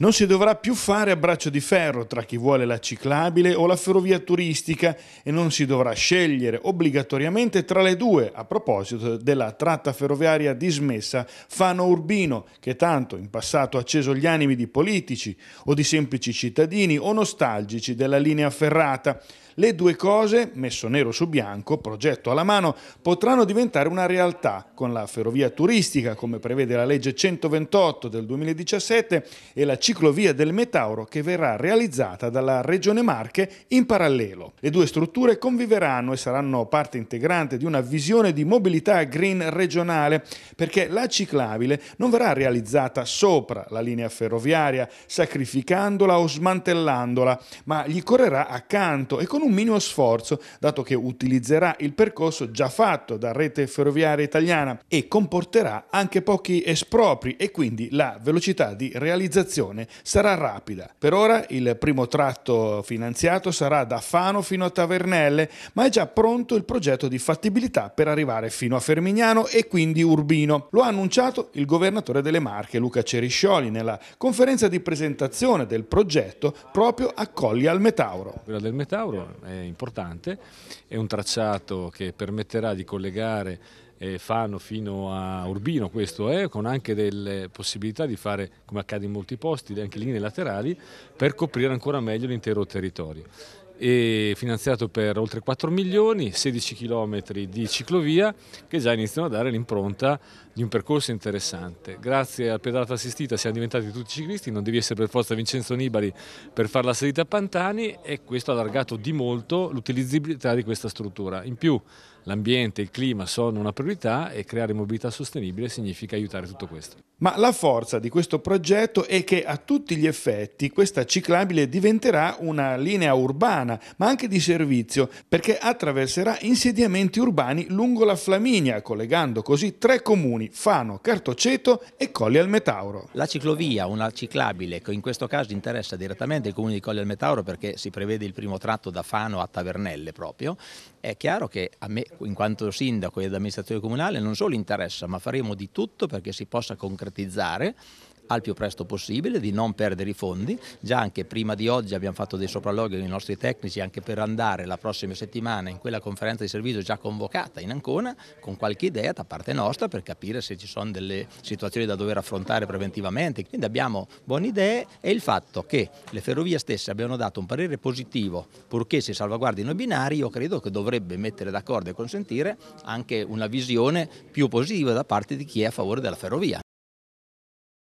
Non si dovrà più fare a braccio di ferro tra chi vuole la ciclabile o la ferrovia turistica e non si dovrà scegliere obbligatoriamente tra le due a proposito della tratta ferroviaria dismessa Fano-Urbino che tanto in passato ha acceso gli animi di politici o di semplici cittadini o nostalgici della linea ferrata. Le due cose, messo nero su bianco, progetto alla mano, potranno diventare una realtà con la ferrovia turistica come prevede la legge 128 del 2017 e la ciclovia del Metauro che verrà realizzata dalla Regione Marche in parallelo. Le due strutture conviveranno e saranno parte integrante di una visione di mobilità green regionale perché la ciclabile non verrà realizzata sopra la linea ferroviaria sacrificandola o smantellandola, ma gli correrà accanto e con un minimo sforzo dato che utilizzerà il percorso già fatto da rete ferroviaria italiana e comporterà anche pochi espropri e quindi la velocità di realizzazione Toscane sarà rapida. Per ora il primo tratto finanziato sarà da Fano fino a Tavernelle, ma è già pronto il progetto di fattibilità per arrivare fino a Fermignano e quindi Urbino. Lo ha annunciato il governatore delle Marche Luca Ceriscioli nella conferenza di presentazione del progetto proprio a Colli al Metauro. Quella del Metauro è importante, è un tracciato che permetterà di collegare eh, Fano fino a Urbino, questo è, con anche delle possibilità di fare, come accade in molti posti, anche linee laterali per coprire ancora meglio l'intero territorio e finanziato per oltre 4 milioni, 16 km di ciclovia che già iniziano a dare l'impronta di un percorso interessante. Grazie al pedalato assistita siamo diventati tutti ciclisti, non devi essere per forza Vincenzo Nibali per fare la salita a Pantani e questo ha allargato di molto l'utilizzabilità di questa struttura. In più l'ambiente, e il clima sono una priorità e creare mobilità sostenibile significa aiutare tutto questo. Ma la forza di questo progetto è che a tutti gli effetti questa ciclabile diventerà una linea urbana urbana, ma anche di servizio, perché attraverserà insediamenti urbani lungo la Flaminia, collegando così tre comuni, Fano, Cartoceto e Colli al Metauro. La ciclovia, una ciclabile, che in questo caso interessa direttamente il comune di Colli al Metauro perché si prevede il primo tratto da Fano a Tavernelle proprio, è chiaro che a me, in quanto sindaco ed amministratore comunale, non solo interessa, ma faremo di tutto perché si possa concretizzare al più presto possibile, di non perdere i fondi. Già anche prima di oggi abbiamo fatto dei sopralloghi con i nostri tecnici anche per andare la prossima settimana in quella conferenza di servizio già convocata in Ancona con qualche idea da parte nostra per capire se ci sono delle situazioni da dover affrontare preventivamente. Quindi abbiamo buone idee e il fatto che le ferrovie stesse abbiano dato un parere positivo purché si salvaguardino i binari, io credo che dovrebbe mettere d'accordo e consentire anche una visione più positiva da parte di chi è a favore della ferrovia.